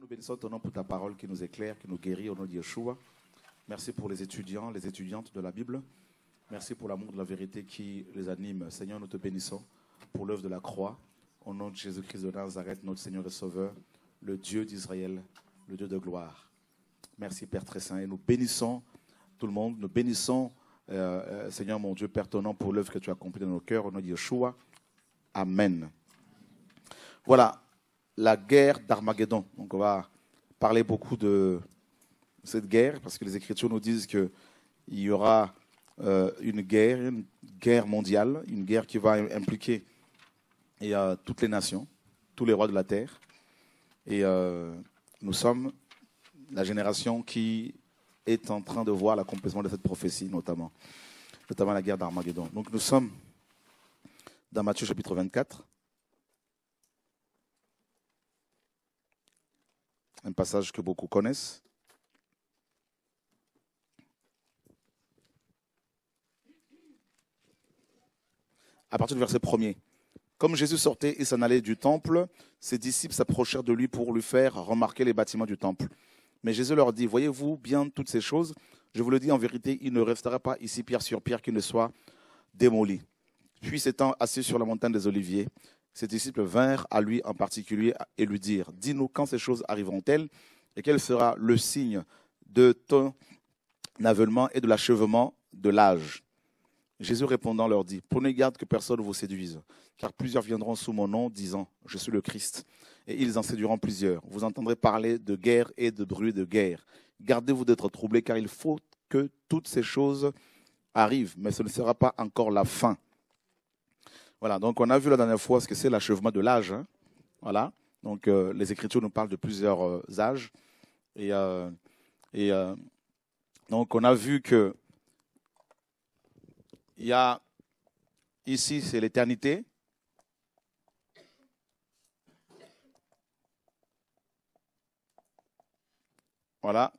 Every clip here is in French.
Nous bénissons ton nom pour ta parole qui nous éclaire, qui nous guérit au nom de Yeshua. Merci pour les étudiants, les étudiantes de la Bible. Merci pour l'amour de la vérité qui les anime. Seigneur, nous te bénissons pour l'œuvre de la croix. Au nom de Jésus-Christ de Nazareth, notre Seigneur et Sauveur, le Dieu d'Israël, le Dieu de gloire. Merci Père très saint et nous bénissons tout le monde. Nous bénissons, euh, euh, Seigneur mon Dieu, Père pour l'œuvre que tu as accomplie dans nos cœurs. Au nom de Yeshua. Amen. Voilà, la guerre d'Armageddon. Donc on va parler beaucoup de cette guerre, parce que les Écritures nous disent qu'il y aura euh, une guerre, une guerre mondiale, une guerre qui va impliquer et, toutes les nations, tous les rois de la terre. Et nous sommes la génération qui est en train de voir l'accomplissement de cette prophétie, notamment, notamment la guerre d'Armageddon. Donc nous sommes dans Matthieu chapitre 24, un passage que beaucoup connaissent. À partir du verset 1 Comme Jésus sortait et s'en allait du temple, ses disciples s'approchèrent de lui pour lui faire remarquer les bâtiments du temple. Mais Jésus leur dit, voyez-vous bien toutes ces choses Je vous le dis en vérité, il ne restera pas ici pierre sur pierre qu'il ne soit démoli. » Puis s'étant assis sur la montagne des Oliviers, ses disciples vinrent à lui en particulier et lui dirent, dis-nous quand ces choses arriveront-elles et quel sera le signe de ton avènement et de l'achèvement de l'âge Jésus répondant leur dit, prenez garde que personne ne vous séduise, car plusieurs viendront sous mon nom, disant, je suis le Christ, et ils en séduiront plusieurs. Vous entendrez parler de guerre et de bruit de guerre. Gardez-vous d'être troublés, car il faut que toutes ces choses arrivent, mais ce ne sera pas encore la fin. Voilà, donc on a vu la dernière fois ce que c'est l'achèvement de l'âge. Hein. voilà, donc euh, les Écritures nous parlent de plusieurs euh, âges. Et, euh, et donc on a vu que il y a ici, c'est l'éternité, Voilà.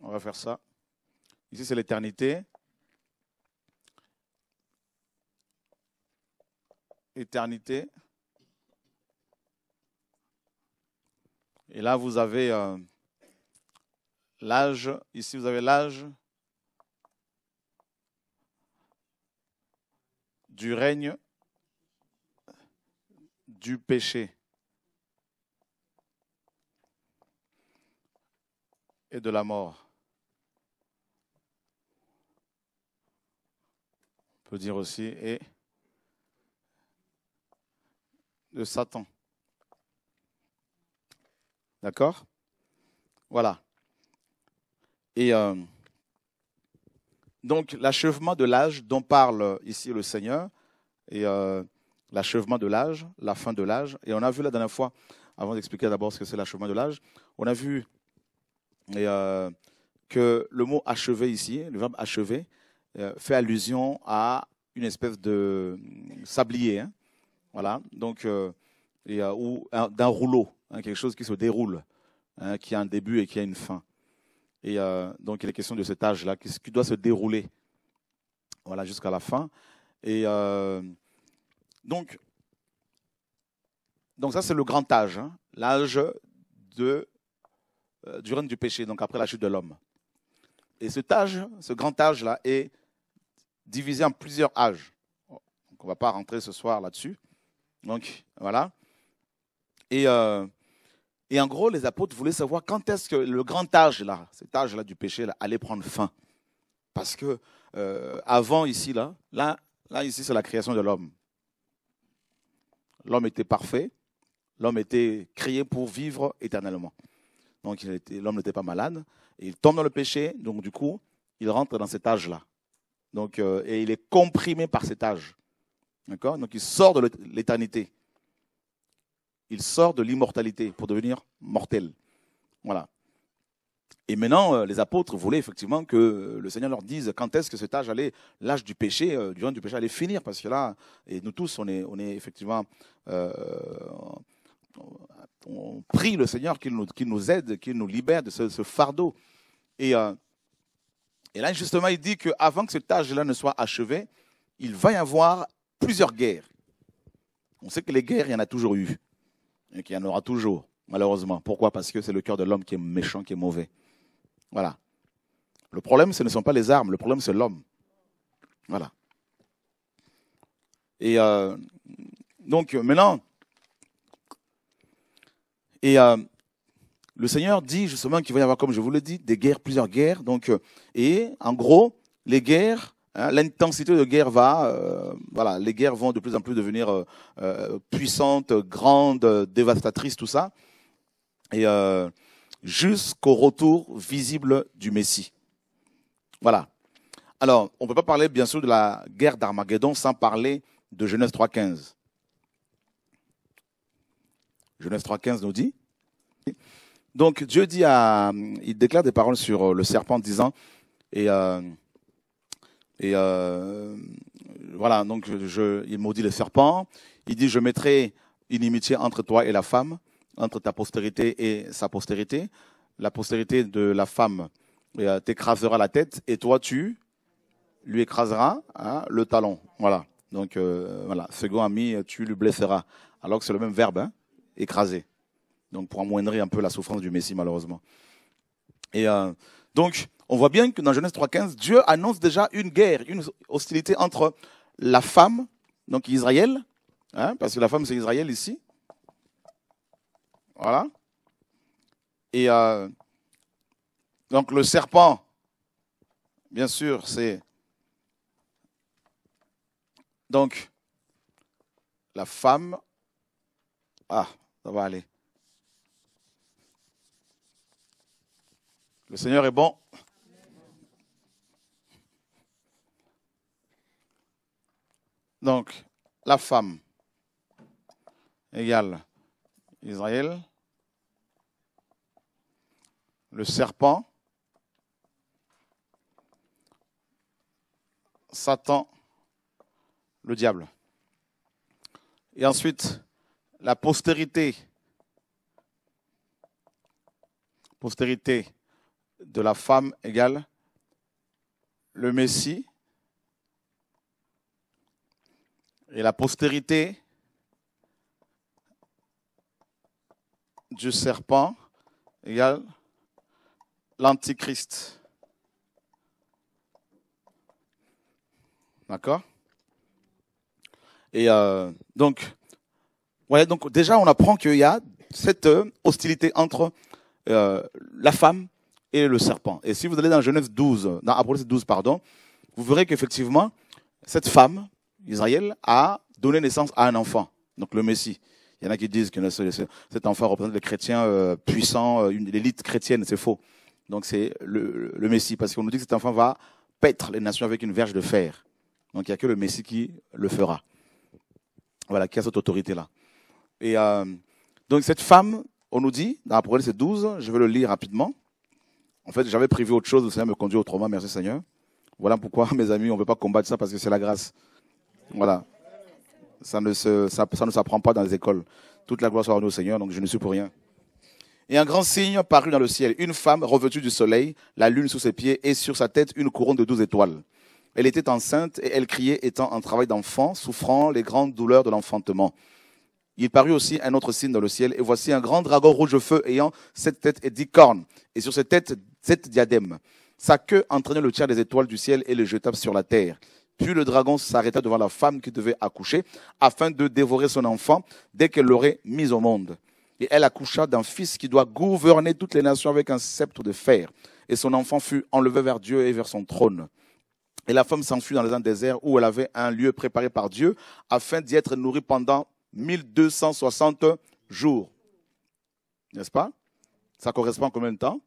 On va faire ça. Ici, c'est l'éternité. Éternité. Et là, vous avez euh, l'âge. Ici, vous avez l'âge du règne du péché. et de la mort. On peut dire aussi et de Satan. D'accord Voilà. Et euh, donc l'achèvement de l'âge dont parle ici le Seigneur, et euh, l'achèvement de l'âge, la fin de l'âge, et on a vu la dernière fois, avant d'expliquer d'abord ce que c'est l'achèvement de l'âge, on a vu et, euh, que le mot achever ici, le verbe achever, euh, fait allusion à une espèce de euh, sablier. Hein. voilà, donc, ou d'un rouleau, hein, quelque chose qui se déroule, hein, qui a un début et qui a une fin. Et donc, il est question de cet âge-là, qui, qui doit se dérouler voilà, jusqu'à la fin. Et donc, donc, ça, c'est le grand âge, l'âge de euh, du règne du péché, donc après la chute de l'homme. Et cet âge, ce grand âge-là, est divisé en plusieurs âges. Donc on ne va pas rentrer ce soir là-dessus. Donc voilà. Euh, et, en gros, les apôtres voulaient savoir quand est-ce que le grand âge-là, cet âge-là du péché, là, allait prendre fin. Parce que euh, avant ici, là, là ici, c'est la création de l'homme. L'homme était parfait. L'homme était créé pour vivre éternellement donc l'homme n'était pas malade. Et il tombe dans le péché, donc du coup, il rentre dans cet âge-là. Donc, euh, et il est comprimé par cet âge. D'accord Donc il sort de l'éternité. Il sort de l'immortalité pour devenir mortel. Voilà. Et maintenant, euh, les apôtres voulaient effectivement que euh, le Seigneur leur dise quand est-ce que cet âge allait, l'âge du péché, du du péché allait finir, parce que là, et nous tous, on est, on est effectivement, on prie le Seigneur qu'il nous, aide, qu'il nous libère de ce, fardeau. Euh, et, là, justement, il dit qu'avant que ce âge-là ne soit achevé, il va y avoir plusieurs guerres. On sait que les guerres, il y en a toujours eu, et qu'il y en aura toujours, malheureusement. Pourquoi Parce que c'est le cœur de l'homme qui est méchant, qui est mauvais. Voilà. Le problème, ce ne sont pas les armes, le problème, c'est l'homme. Voilà. Et euh, donc, euh, maintenant, et euh, le Seigneur dit justement qu'il va y avoir, comme je vous l'ai dit, des guerres, plusieurs guerres. Donc, euh, et en gros, les guerres, hein, l'intensité de guerre va, euh, voilà, les guerres vont de plus en plus devenir puissantes, grandes, dévastatrices, tout ça, et jusqu'au retour visible du Messie. Voilà. Alors, on ne peut pas parler, bien sûr, de la guerre d'Armageddon sans parler de Genèse 3.15. Genèse 3.15 nous dit. Donc Dieu dit à, il déclare des paroles sur euh, le serpent disant, et, euh, et euh, voilà, donc je, il maudit le serpent, il dit, je mettrai une inimitié entre toi et la femme, entre ta postérité et sa postérité, la postérité de la femme t'écrasera la tête et toi tu lui écraseras hein, le talon. Voilà. Donc voilà, second ami, tu lui blesseras. Alors que c'est le même verbe. Hein écrasé. Donc pour amoindrir un peu la souffrance du Messie, malheureusement. Et euh, donc, on voit bien que dans Genèse 3.15, Dieu annonce déjà une guerre, une hostilité entre la femme, donc Israël, hein, parce que la femme c'est Israël ici, voilà, et euh, donc le serpent, bien sûr, c'est donc la femme. Ah, ça va aller. Le Seigneur est bon. Donc, la femme égale Israël. Le serpent. Satan. Le diable. Et ensuite, la postérité, postérité de la femme égale le Messie et la postérité du serpent égale l'Antichrist. D'accord Et euh, donc, donc déjà, on apprend qu'il y a cette euh, hostilité entre euh, la femme et le serpent. Et si vous allez dans Genèse 12, dans Apocalypse 12, pardon, vous verrez qu'effectivement, cette femme, Israël, a donné naissance à un enfant, donc le Messie. Il y en a qui disent que cet enfant représente les chrétiens euh, puissants, une l'élite chrétienne, c'est faux. Donc c'est le, le, Messie, parce qu'on nous dit que cet enfant va paître les nations avec une verge de fer. Donc il n'y a que le Messie qui le fera. Voilà, qui a cette autorité-là. Et euh, donc cette femme, on nous dit, dans Apocalypse 12, je vais le lire rapidement. En fait, j'avais prévu autre chose, le Seigneur me conduit autrement, merci Seigneur. Voilà pourquoi, mes amis, on ne veut pas combattre ça parce que c'est la grâce. Voilà. Ça ne, ça, ne s'apprend pas dans les écoles. Toute la gloire soit au Seigneur, donc je ne suis pour rien. Et un grand signe parut dans le ciel. Une femme revêtue du soleil, la lune sous ses pieds et sur sa tête une couronne de douze étoiles. Elle était enceinte et elle criait étant en travail d'enfant, souffrant les grandes douleurs de l'enfantement. Il parut aussi un autre signe dans le ciel, et voici un grand dragon rouge feu ayant sept têtes et dix cornes, et sur ses têtes sept diadèmes. Sa queue entraînait le tiers des étoiles du ciel et les jeta sur la terre. Puis le dragon s'arrêta devant la femme qui devait accoucher, afin de dévorer son enfant dès qu'elle l'aurait mis au monde. Et elle accoucha d'un fils qui doit gouverner toutes les nations avec un sceptre de fer. Et son enfant fut enlevé vers Dieu et vers son trône. Et la femme s'enfuit dans les un désert où elle avait un lieu préparé par Dieu afin d'y être nourrie pendant 1260 jours. N'est-ce pas Ça correspond à combien de temps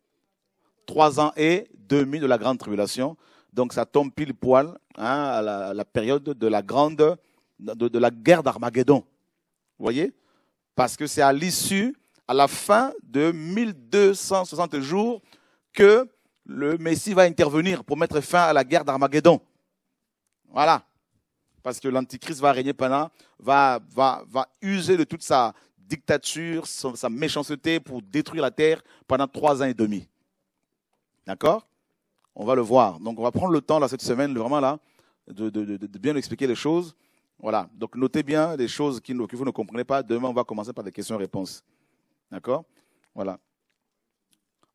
Trois ans et demi de la grande tribulation. Donc ça tombe pile poil hein, à, la, période de la grande, de, de la guerre d'Armageddon. Vous voyez Parce que c'est à l'issue, à la fin de 1260 jours, que le Messie va intervenir pour mettre fin à la guerre d'Armageddon. Voilà parce que l'Antichrist va régner pendant, va, va, va user de toute sa dictature, sa, méchanceté pour détruire la terre pendant trois ans et demi. D'accord On va le voir. Donc on va prendre le temps là cette semaine, vraiment là, de, de, de, bien expliquer les choses. Voilà. Donc notez bien les choses qui, que vous ne comprenez pas. Demain, on va commencer par des questions-réponses. D'accord Voilà.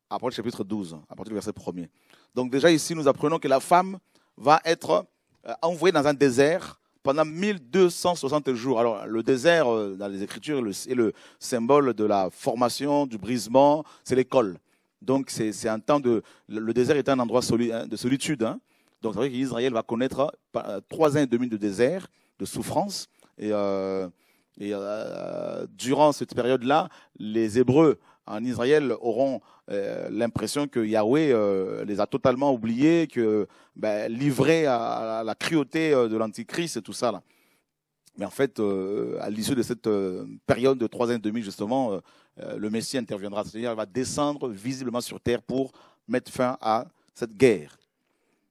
Après le chapitre 12, à partir du verset 1er. Donc déjà ici, nous apprenons que la femme va être euh, envoyé dans un désert pendant 1260 jours. Alors, le désert, euh, dans les Écritures, est le symbole de la formation, du brisement, c'est l'école. Donc, c'est un temps de. Le désert est un endroit hein, de solitude. Hein. Donc, c'est vrai qu'Israël va connaître euh, trois ans et demi de désert, de souffrance. Et, durant cette période-là, les Hébreux en Israël auront euh, l'impression que Yahweh euh, les a totalement oubliés, que ben, livrés à, la cruauté euh, de l'Antichrist et tout ça. Là. Mais en fait, à l'issue de cette période de trois ans et demi, justement, le Messie interviendra. C'est-à-dire, il va descendre visiblement sur terre pour mettre fin à cette guerre.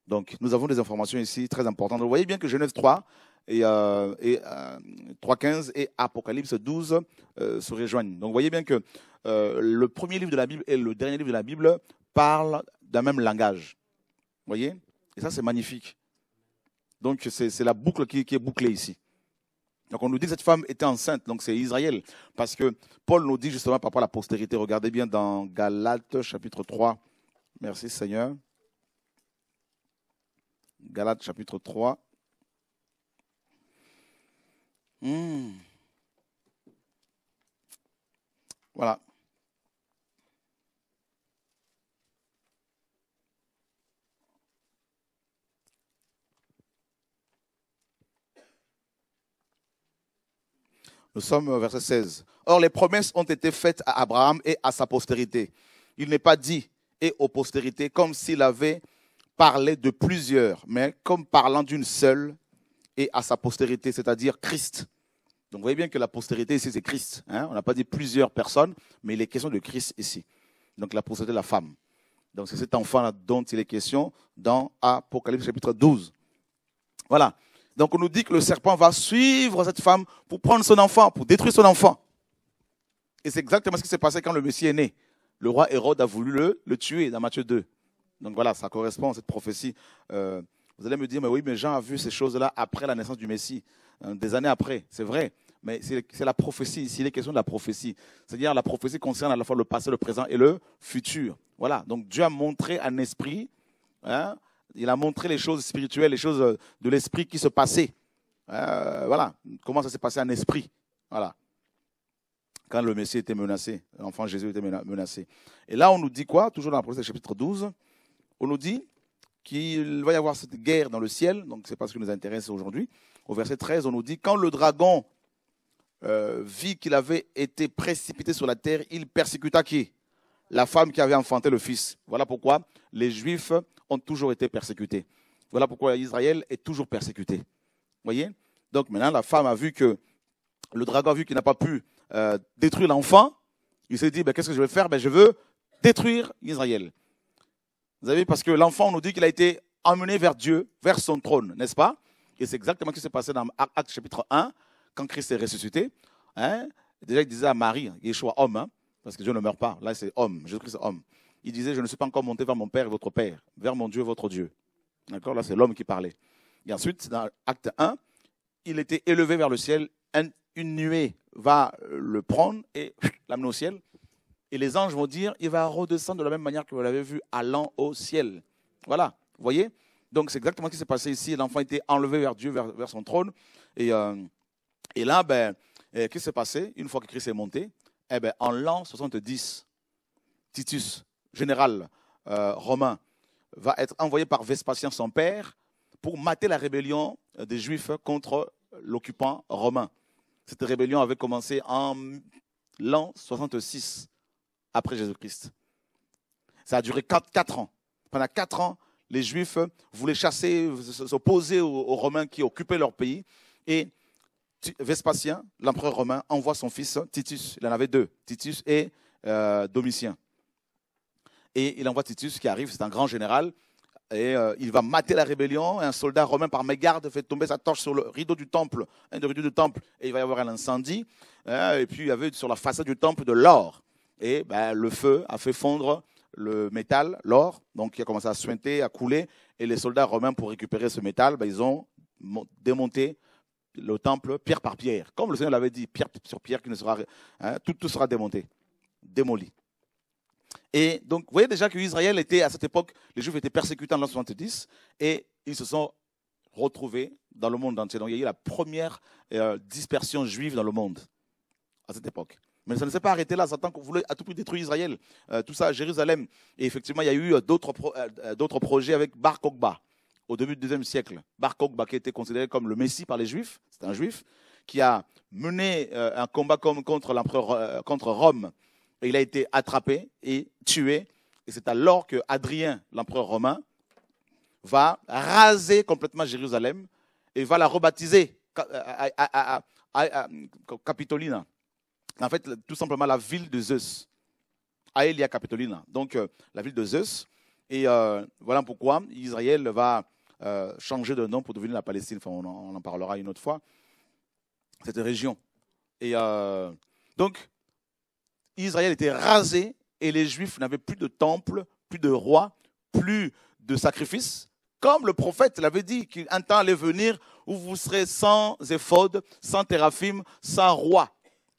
Donc, nous avons des informations ici très importantes. Vous voyez bien que Genève 3 et, euh, et 3.15 euh, et Apocalypse 12 euh, se rejoignent. Donc vous voyez bien que le premier livre de la Bible et le dernier livre de la Bible parlent d'un même langage. Vous voyez Et ça, c'est magnifique. Donc c'est la boucle qui, qui est bouclée ici. Donc on nous dit que cette femme était enceinte, donc c'est Israël. Parce que Paul nous dit justement par rapport à la postérité, regardez bien dans Galates chapitre 3. Merci Seigneur. Galates chapitre 3. Hmm. Voilà. Nous sommes au euh, verset 16. Or, les promesses ont été faites à Abraham et à sa postérité. Il n'est pas dit et aux postérités comme s'il avait parlé de plusieurs, mais comme parlant d'une seule et à sa postérité, c'est-à-dire Christ. Donc vous voyez bien que la postérité ici, c'est Christ. Hein. On n'a pas dit plusieurs personnes, mais il est question de Christ ici. Donc la postérité de la femme. Donc c'est cet enfant-là dont il est question dans Apocalypse chapitre 12. Voilà. Donc on nous dit que le serpent va suivre cette femme pour prendre son enfant, pour détruire son enfant. Et c'est exactement ce qui s'est passé quand le Messie est né. Le roi Hérode a voulu le, le tuer dans Matthieu 2. Donc voilà, ça correspond à cette prophétie euh, vous allez me dire, mais oui, mais Jean a vu ces choses-là après la naissance du Messie, hein, des années après, c'est vrai. Mais c'est la prophétie, ici, il est question de la prophétie. C'est-à-dire, la prophétie concerne à la fois le passé, le présent et le futur. Voilà, donc Dieu a montré un esprit, hein. il a montré les choses spirituelles, les choses euh, de l'esprit qui se passaient. Euh, voilà, comment ça s'est passé en esprit. Voilà. Quand le Messie était menacé, l'enfant Jésus était menacé. Et là, on nous dit quoi Toujours dans la prophétie, chapitre 12, on nous dit qu'il va y avoir cette guerre dans le ciel, donc c'est pas ce qui nous intéresse aujourd'hui. Au verset 13, on nous dit, quand le dragon euh, vit qu'il avait été précipité sur la terre, il persécuta qui La femme qui avait enfanté le fils. Voilà pourquoi les Juifs ont toujours été persécutés. Voilà pourquoi Israël est toujours persécuté. voyez Donc maintenant, la femme a vu que le dragon a vu qu'il n'a pas pu euh, détruire l'enfant. Il s'est dit, ben, qu'est-ce que je vais faire ben, Je veux détruire Israël. Vous avez parce que l'enfant on nous dit qu'il a été emmené vers Dieu, vers son trône, n'est-ce pas Et c'est exactement ce qui s'est passé dans Acte chapitre 1, quand Christ est ressuscité. Hein. Déjà, il disait à Marie, hein, Yeshua, homme, hein, parce que Dieu ne meurt pas. Là, c'est homme, Jésus-Christ homme. Il disait, je ne suis pas encore monté vers mon Père et votre Père, vers mon Dieu votre Dieu. D'accord Là, c'est l'homme qui parlait. Et ensuite, dans Acte 1, il était élevé vers le ciel. Une nuée va le prendre et l'amener au ciel. Et les anges vont dire, il va redescendre de la même manière que vous l'avez vu, allant au ciel. Voilà, vous voyez Donc c'est exactement ce qui s'est passé ici. L'enfant était enlevé vers Dieu, vers, son trône. Et, euh, là, ben, eh, qu'est-ce qui s'est passé Une fois que Christ est monté, eh ben, en l'an 70, Titus, général euh, romain, va être envoyé par Vespasien, son père, pour mater la rébellion des Juifs contre l'occupant romain. Cette rébellion avait commencé en l'an 66 après Jésus-Christ. Ça a duré quatre, ans. Pendant quatre ans, les Juifs voulaient chasser, s'opposer aux, Romains qui occupaient leur pays. Et Vespasien, l'empereur romain, envoie son fils Titus. Il en avait deux, Titus et euh, Domitien. Et il envoie Titus qui arrive, c'est un grand général. Et euh, il va mater la rébellion. un soldat romain, par mégarde, fait tomber sa torche sur le rideau du temple, un rideau du temple. Et il va y avoir un incendie. Hein, et puis il y avait sur la façade du temple de l'or et ben, le feu a fait fondre le métal, l'or, donc qui a commencé à suinter, à couler, et les soldats romains, pour récupérer ce métal, ben, ils ont démonté le temple pierre par pierre. Comme le Seigneur l'avait dit, pierre sur pierre, hein, tout, sera démonté, démoli. Et donc, vous voyez déjà que Israël était, à cette époque, les Juifs étaient persécutés en l'an 70, et ils se sont retrouvés dans le monde entier. Donc, il y a eu la première euh, dispersion juive dans le monde à cette époque. Mais ça ne s'est pas arrêté là. Satan voulait à tout prix détruire Israël, euh, tout ça Jérusalem. Et effectivement, il y a eu euh, euh, d'autres projets avec Bar Kokba, au début du deuxième siècle. Bar Kokba qui était considéré comme le Messie par les Juifs, c'est un Juif, qui a mené un combat contre, l'empereur, contre Rome. Et il a été attrapé et tué. Et c'est alors que Adrien, l'empereur romain, va raser complètement Jérusalem et va la rebaptiser à, Capitolina en fait, tout simplement la ville de Zeus, Aelia Capitolina, donc euh, la ville de Zeus. Et euh, voilà pourquoi Israël va euh, changer de nom pour devenir la Palestine. Enfin, on, en, parlera une autre fois. Cette région. Et donc, Israël était rasé et les Juifs n'avaient plus de temple, plus de roi, plus de sacrifice. Comme le prophète l'avait dit, qu'un temps allait venir où vous serez sans éphode, sans téraphim, sans roi.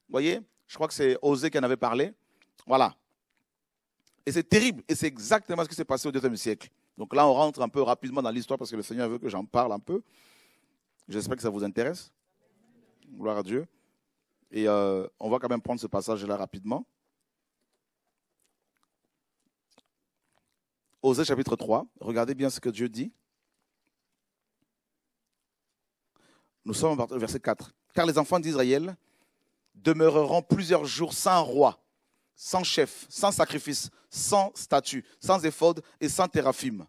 Vous voyez je crois que c'est Osée qui en avait parlé. Voilà. Et c'est terrible. Et c'est exactement ce qui s'est passé au deuxième siècle. Donc là, on rentre un peu rapidement dans l'histoire parce que le Seigneur veut que j'en parle un peu. J'espère que ça vous intéresse. Gloire à Dieu. Et euh, on va quand même prendre ce passage-là rapidement. Osée chapitre 3, regardez bien ce que Dieu dit. Nous sommes au verset 4. Car les enfants d'Israël demeureront plusieurs jours sans roi, sans chef, sans sacrifice, sans statue, sans éphode et sans théraphime.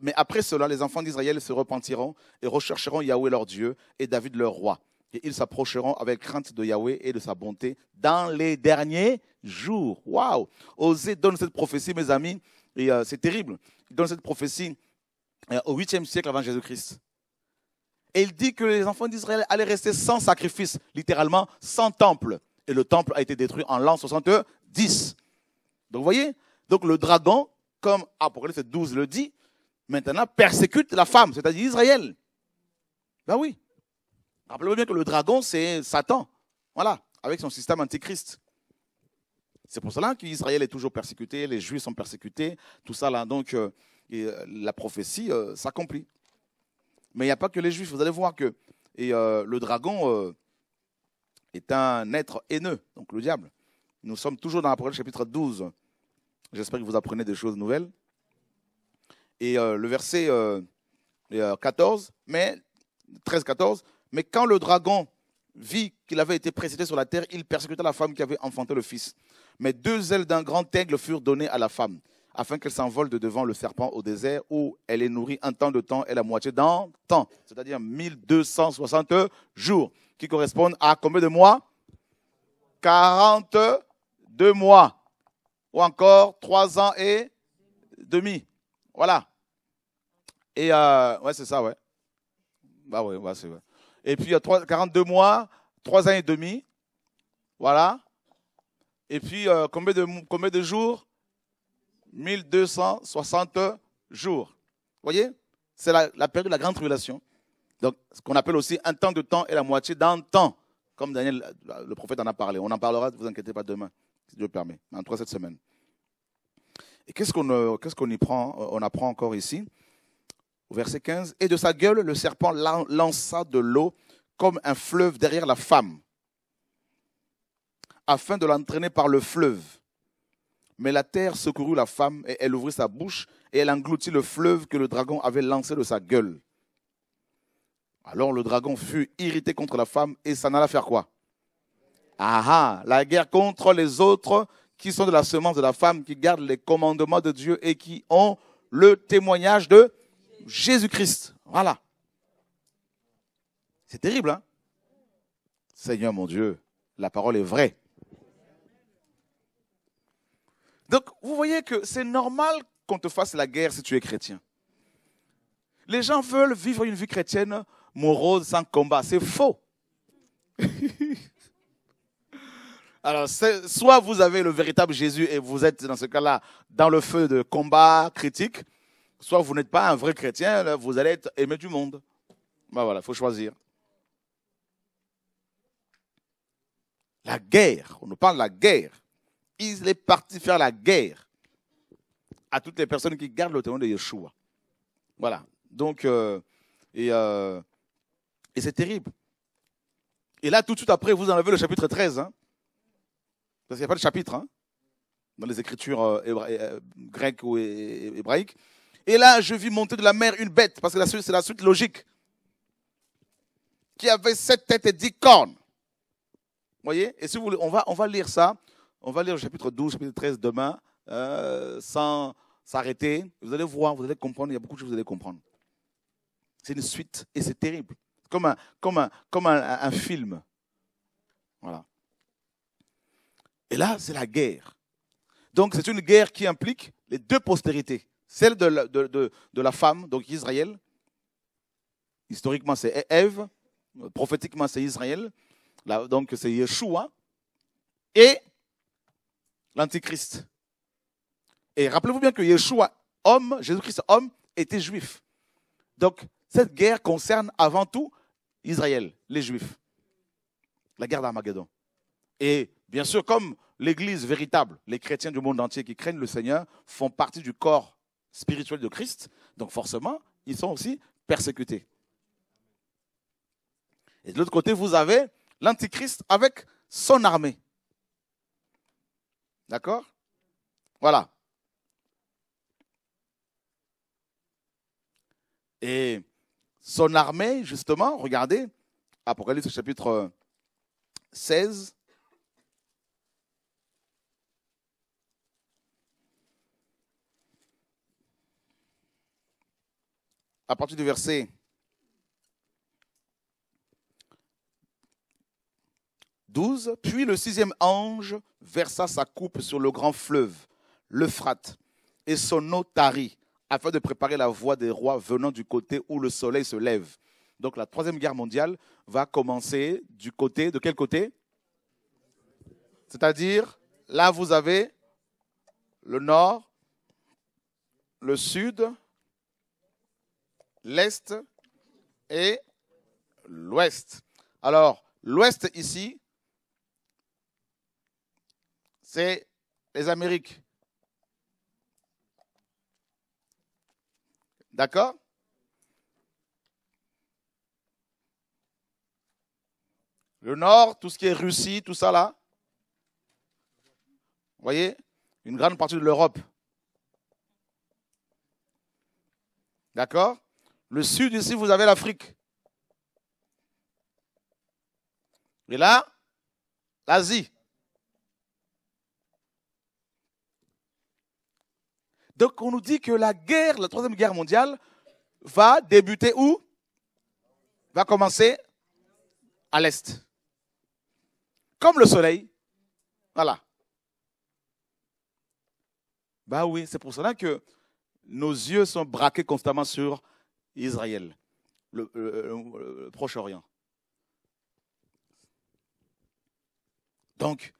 Mais après cela, les enfants d'Israël se repentiront et rechercheront Yahweh leur Dieu et David leur roi. Et ils s'approcheront avec crainte de Yahweh et de sa bonté dans les derniers jours. Waouh Osée donne cette prophétie, mes amis, euh, c'est terrible. Il donne cette prophétie euh, au 8e siècle avant Jésus-Christ. Et il dit que les enfants d'Israël allaient rester sans sacrifice, littéralement sans temple. Et le temple a été détruit en l'an 70. Donc vous voyez, donc le dragon, comme Apocalypse 12 le dit, maintenant persécute la femme, c'est-à-dire Israël. Ben oui. Rappelez-vous bien que le dragon, c'est Satan. Voilà, avec son système antichrist. C'est pour cela qu'Israël est toujours persécuté, les Juifs sont persécutés, tout ça là. Donc, euh, euh, la prophétie euh, s'accomplit. Mais il n'y a pas que les juifs. Vous allez voir que et, euh, le dragon euh, est un être haineux, donc le diable. Nous sommes toujours dans du chapitre 12. J'espère que vous apprenez des choses nouvelles. Et euh, le verset 14, mais 13-14, mais quand le dragon vit qu'il avait été précédé sur la terre, il persécuta la femme qui avait enfanté le fils. Mais deux ailes d'un grand aigle furent données à la femme afin qu'elle s'envole de devant le serpent au désert, où elle est nourrie un temps de temps et la moitié d'un temps, c'est-à-dire 1260 jours, qui correspondent à combien de mois 42 mois, ou encore 3 ans et demi. Voilà. Et euh, ouais, c'est ça, ouais. Bah ouais, bah c'est vrai. Et puis, 42 mois, 3 ans et demi. Voilà. Et puis, euh, combien, de, combien de jours 1260 jours. Vous voyez C'est la, période de la grande tribulation. Donc, ce qu'on appelle aussi un temps de temps et la moitié d'un temps, comme Daniel, le prophète en a parlé. On en parlera, ne vous inquiétez pas, demain, si Dieu permet, en trois, cette semaine. Et qu'est-ce qu'on euh, y prend euh, On apprend encore ici, au verset 15. Et de sa gueule, le serpent lança de l'eau comme un fleuve derrière la femme, afin de l'entraîner par le fleuve. Mais la terre secourut la femme, et elle ouvrit sa bouche, et elle engloutit le fleuve que le dragon avait lancé de sa gueule. Alors le dragon fut irrité contre la femme, et s'en alla faire quoi Ah, ah La guerre contre les autres qui sont de la semence de la femme, qui gardent les commandements de Dieu et qui ont le témoignage de Jésus-Christ. Voilà. C'est terrible, hein Seigneur mon Dieu, la parole est vraie. Donc, vous voyez que c'est normal qu'on te fasse la guerre si tu es chrétien. Les gens veulent vivre une vie chrétienne morose, sans combat. C'est faux. Alors, soit vous avez le véritable Jésus et vous êtes, dans ce cas-là, dans le feu de combat critique, soit vous n'êtes pas un vrai chrétien, vous allez être aimé du monde. Ben voilà, il faut choisir. La guerre, on nous parle de la guerre il est parti faire la guerre à toutes les personnes qui gardent le témoin de Yeshua. Voilà. Donc, euh, euh, et, c'est terrible. Et là, tout de suite après, vous en avez le chapitre 13. Hein. parce qu'il n'y a pas de chapitre hein, dans les écritures euh, grecques ou hébraïques. Et là, je vis monter de la mer une bête, parce que c'est la suite logique, qui avait sept têtes et dix cornes. Vous voyez Et si vous voulez, on va, on va lire ça on va lire le chapitre 12, chapitre 13 demain, euh, sans s'arrêter. Vous allez voir, vous allez comprendre, il y a beaucoup de choses que vous allez comprendre. C'est une suite et c'est terrible. Comme un, comme un, comme un, film. Voilà. Et là, c'est la guerre. Donc, c'est une guerre qui implique les deux postérités. Celle de la, la femme, donc Israël. Historiquement, c'est Ève. Prophétiquement, c'est Israël. donc, c'est Yeshua. Et l'Antichrist. Et rappelez-vous bien que Yeshua, homme, Jésus-Christ, homme, était juif. Donc, cette guerre concerne avant tout Israël, les Juifs. La guerre d'Armageddon. Et bien sûr, comme l'Église véritable, les chrétiens du monde entier qui craignent le Seigneur font partie du corps spirituel de Christ, donc forcément, ils sont aussi persécutés. Et de l'autre côté, vous avez l'Antichrist avec son armée. D'accord Voilà. Et son armée, justement, regardez, Apocalypse chapitre 16. À partir du verset 12. Puis le sixième ange versa sa coupe sur le grand fleuve, l'Euphrate, et son eau afin de préparer la voie des rois venant du côté où le soleil se lève. Donc la troisième guerre mondiale va commencer du côté, de quel côté C'est-à-dire, là vous avez le nord, le sud, l'est et l'ouest. Alors, l'ouest ici, c'est les Amériques. D'accord Le nord, tout ce qui est Russie, tout ça là. Vous voyez Une grande partie de l'Europe. D'accord Le sud ici, vous avez l'Afrique. Et là, l'Asie. Donc on nous dit que la guerre, la troisième guerre mondiale, va débuter où Va commencer à l'Est. Comme le soleil. Voilà. Bah oui, c'est pour cela que nos yeux sont braqués constamment sur Israël, le, le Proche-Orient. Donc,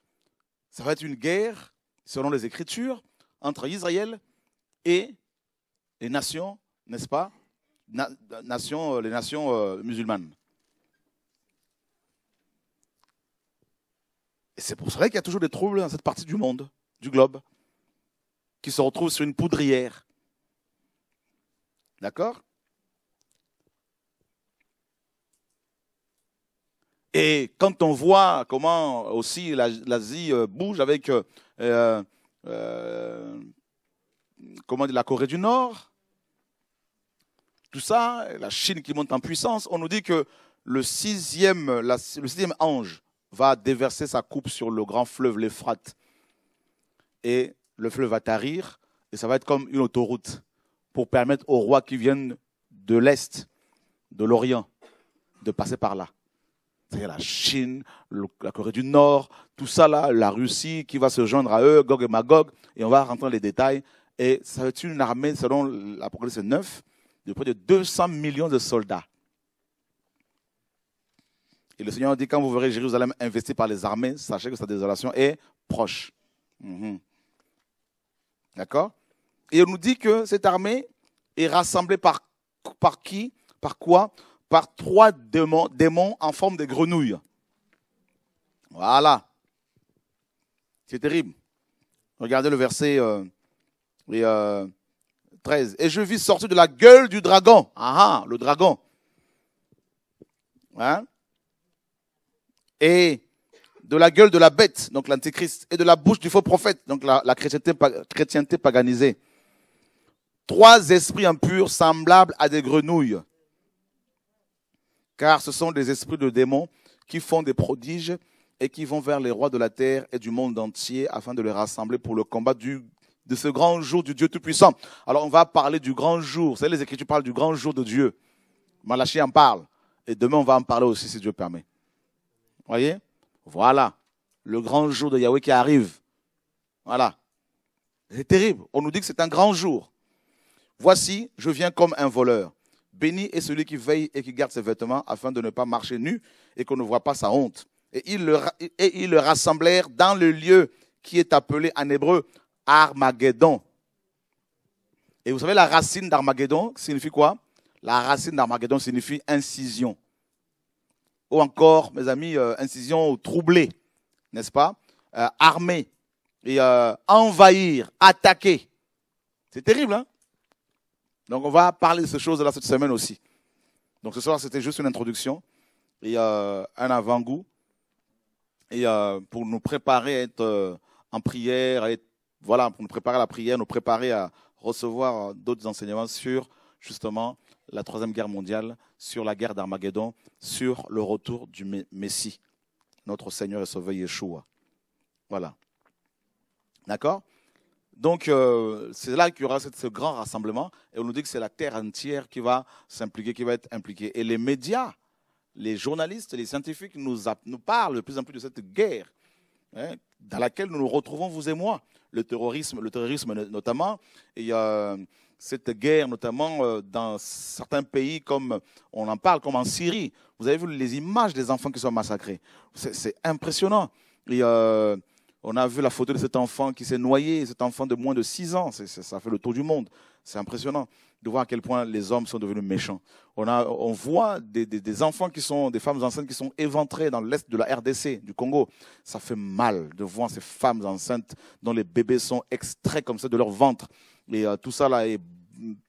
ça va être une guerre, selon les Écritures, entre Israël et les nations, n'est-ce pas nations, euh, Les nations euh, musulmanes. Et c'est pour ça qu'il y a toujours des troubles dans cette partie du monde, du globe, qui se retrouvent sur une poudrière. D'accord Et quand on voit comment aussi l'Asie euh, bouge avec comment dire, la Corée du Nord, tout ça, la Chine qui monte en puissance, on nous dit que le sixième, ange va déverser sa coupe sur le grand fleuve, l'Euphrate. Et le fleuve va tarir, et ça va être comme une autoroute pour permettre aux rois qui viennent de l'Est, de l'Orient, de passer par là. C'est-à-dire la Chine, la Corée du Nord, tout ça là, la Russie qui va se joindre à eux, Gog et Magog, et on va rentrer dans les détails. Et ça une armée, selon l'Apocalypse 9, de près de 200 millions de soldats. Et le Seigneur dit, quand vous verrez Jérusalem investie par les armées, sachez que sa désolation est proche. Mhm. D'accord Et on nous dit que cette armée est rassemblée par, par qui Par quoi Par trois démons, en forme de grenouilles. Voilà. C'est terrible. Regardez le verset... Euh, et 13. Euh, et je vis sortir de la gueule du dragon. Ah, ah, le dragon. Hein? Et de la gueule de la bête, donc l'antéchrist, et de la bouche du faux prophète, donc la, chrétienté paganisée. Trois esprits impurs semblables à des grenouilles, car ce sont des esprits de démons qui font des prodiges et qui vont vers les rois de la terre et du monde entier afin de les rassembler pour le combat du de ce grand jour du Dieu Tout-Puissant. Alors on va parler du grand jour. C'est les Écritures parlent du grand jour de Dieu. Malachi en parle. Et demain, on va en parler aussi, si Dieu permet. Voyez Voilà. Le grand jour de Yahweh qui arrive. Voilà. C'est terrible. On nous dit que c'est un grand jour. Voici, je viens comme un voleur. Béni est celui qui veille et qui garde ses vêtements afin de ne pas marcher nu et qu'on ne voit pas sa honte. Et le, et ils le rassemblèrent dans le lieu qui est appelé en hébreu Armageddon. Et vous savez, la racine d'Armageddon signifie quoi La racine d'Armageddon signifie incision. Ou encore, mes amis, euh, incision troublée, n'est-ce pas euh, Armé, Et euh, envahir, attaquer. C'est terrible, hein Donc on va parler de ces choses-là cette semaine aussi. Donc ce soir, c'était juste une introduction et un avant-goût. Et pour nous préparer à être en prière, à être voilà, pour nous préparer à la prière, nous préparer à recevoir euh, d'autres enseignements sur justement la Troisième Guerre mondiale, sur la guerre d'Armageddon, sur le retour du Messie, notre Seigneur et Sauveur Yeshua. Voilà. D'accord donc, euh, c'est là qu'il y aura ce grand rassemblement. Et on nous dit que c'est la terre entière qui va s'impliquer, qui va être impliquée. Et les médias, les journalistes, les scientifiques nous, parlent de plus en plus de cette guerre hein, dans laquelle nous nous retrouvons, vous et moi le terrorisme, le terrorisme notamment. il y a euh, cette guerre, notamment euh, dans certains pays comme on en parle, comme en Syrie. Vous avez vu les images des enfants qui sont massacrés. C'est impressionnant. Euh, on a vu la photo de cet enfant qui s'est noyé, cet enfant de moins de 6 ans. ça fait le tour du monde. C'est impressionnant de voir à quel point les hommes sont devenus méchants. On, a, on voit des, des, enfants qui sont, des femmes enceintes qui sont éventrées dans l'est de la RDC, du Congo. Ça fait mal de voir ces femmes enceintes dont les bébés sont extraits comme ça de leur ventre. Et euh, tout ça là est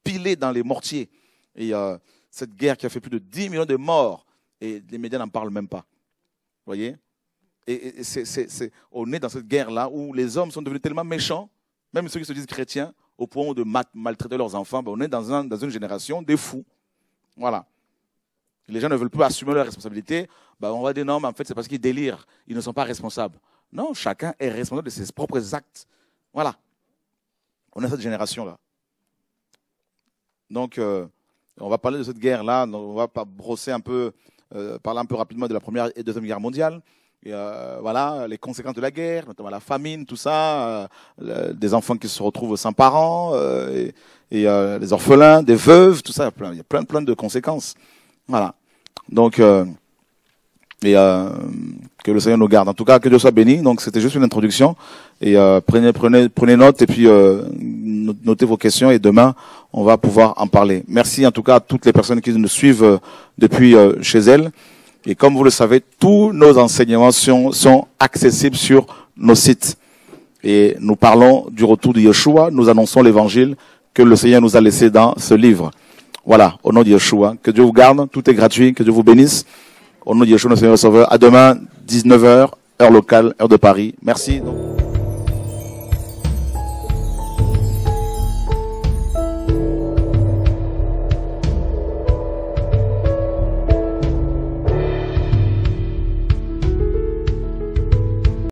pilé dans les mortiers. Et euh, cette guerre qui a fait plus de 10 millions de morts, et les médias n'en parlent même pas. Vous voyez Et, c'est on est dans cette guerre-là où les hommes sont devenus tellement méchants, même ceux qui se disent chrétiens, au point de maltraiter leurs enfants, ben, on est dans, une génération des fous. Voilà. Les gens ne veulent plus assumer leurs responsabilités. Ben, on va dire non, mais en fait, c'est parce qu'ils délirent. Ils ne sont pas responsables. Non, chacun est responsable de ses propres actes. Voilà. On a cette génération-là. Donc, euh, on va parler de cette guerre-là. On va brosser un peu, euh, parler un peu rapidement de la Première et Deuxième Guerre mondiale. Et euh, voilà, les conséquences de la guerre, notamment la famine, tout ça, euh, des enfants qui se retrouvent sans parents, euh, et, les orphelins, des veuves, tout ça, il y a plein, plein, plein de conséquences. Voilà. Donc, et que le Seigneur nous garde. En tout cas, que Dieu soit béni. Donc, c'était juste une introduction. Et prenez, prenez, prenez note et puis notez vos questions. Et demain, on va pouvoir en parler. Merci en tout cas à toutes les personnes qui nous suivent depuis chez elles. Et comme vous le savez, tous nos enseignements sont, accessibles sur nos sites. Et nous parlons du retour de Yeshua, nous annonçons l'évangile que le Seigneur nous a laissé dans ce livre. Voilà, au nom de Yeshua. Que Dieu vous garde, tout est gratuit, que Dieu vous bénisse. Au nom de Yeshua, notre Seigneur Sauveur. À demain, 19h, heure locale, heure de Paris. Merci.